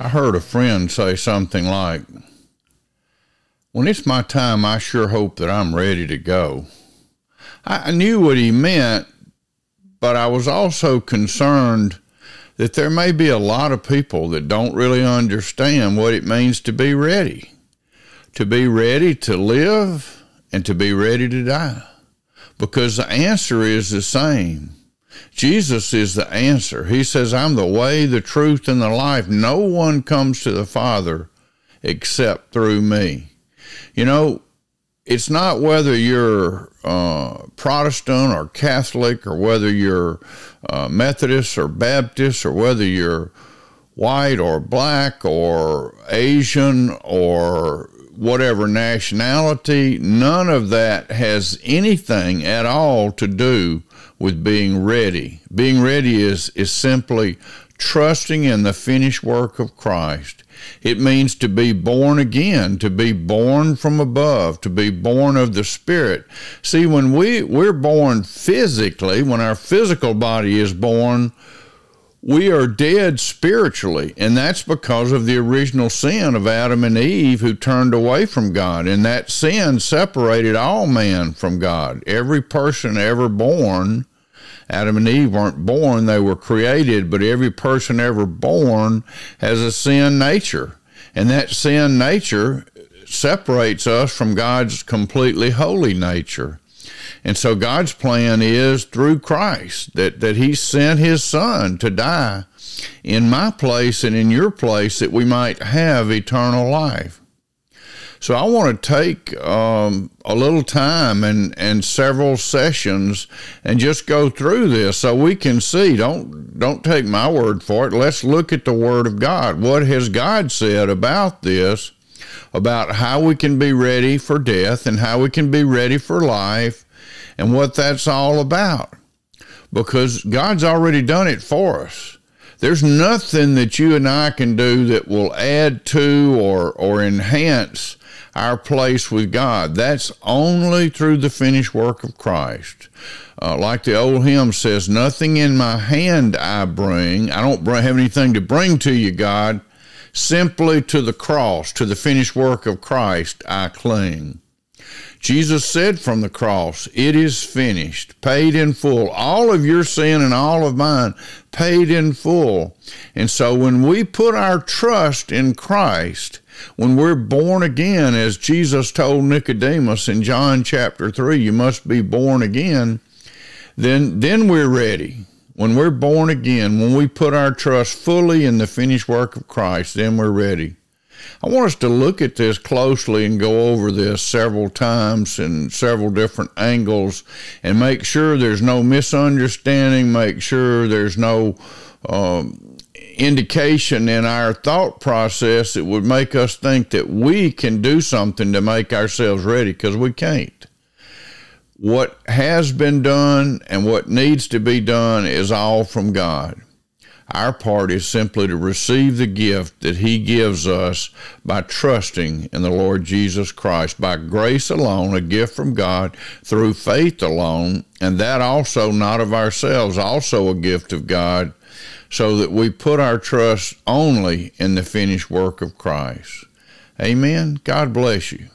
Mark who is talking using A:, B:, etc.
A: I heard a friend say something like, When it's my time, I sure hope that I'm ready to go. I knew what he meant, but I was also concerned that there may be a lot of people that don't really understand what it means to be ready, to be ready to live and to be ready to die, because the answer is the same. Jesus is the answer. He says, I'm the way, the truth, and the life. No one comes to the Father except through me. You know, it's not whether you're uh, Protestant or Catholic or whether you're uh, Methodist or Baptist or whether you're white or black or Asian or whatever nationality, none of that has anything at all to do with being ready. Being ready is, is simply trusting in the finished work of Christ. It means to be born again, to be born from above, to be born of the Spirit. See, when we, we're born physically, when our physical body is born, we are dead spiritually, and that's because of the original sin of Adam and Eve who turned away from God. And that sin separated all man from God. Every person ever born, Adam and Eve weren't born, they were created, but every person ever born has a sin nature. And that sin nature separates us from God's completely holy nature. And so God's plan is through Christ that, that He sent His Son to die in my place and in your place that we might have eternal life. So I want to take um, a little time and, and several sessions and just go through this so we can see. Don't don't take my word for it. Let's look at the Word of God. What has God said about this? about how we can be ready for death and how we can be ready for life and what that's all about. Because God's already done it for us. There's nothing that you and I can do that will add to or, or enhance our place with God. That's only through the finished work of Christ. Uh, like the old hymn says, Nothing in my hand I bring. I don't bring, have anything to bring to you, God, Simply to the cross, to the finished work of Christ, I cling. Jesus said from the cross, It is finished, paid in full. All of your sin and all of mine paid in full. And so when we put our trust in Christ, when we're born again, as Jesus told Nicodemus in John chapter 3, you must be born again, then, then we're ready. When we're born again, when we put our trust fully in the finished work of Christ, then we're ready. I want us to look at this closely and go over this several times in several different angles and make sure there's no misunderstanding, make sure there's no um, indication in our thought process that would make us think that we can do something to make ourselves ready because we can't. What has been done and what needs to be done is all from God. Our part is simply to receive the gift that He gives us by trusting in the Lord Jesus Christ, by grace alone, a gift from God, through faith alone, and that also not of ourselves, also a gift of God, so that we put our trust only in the finished work of Christ. Amen. God bless you.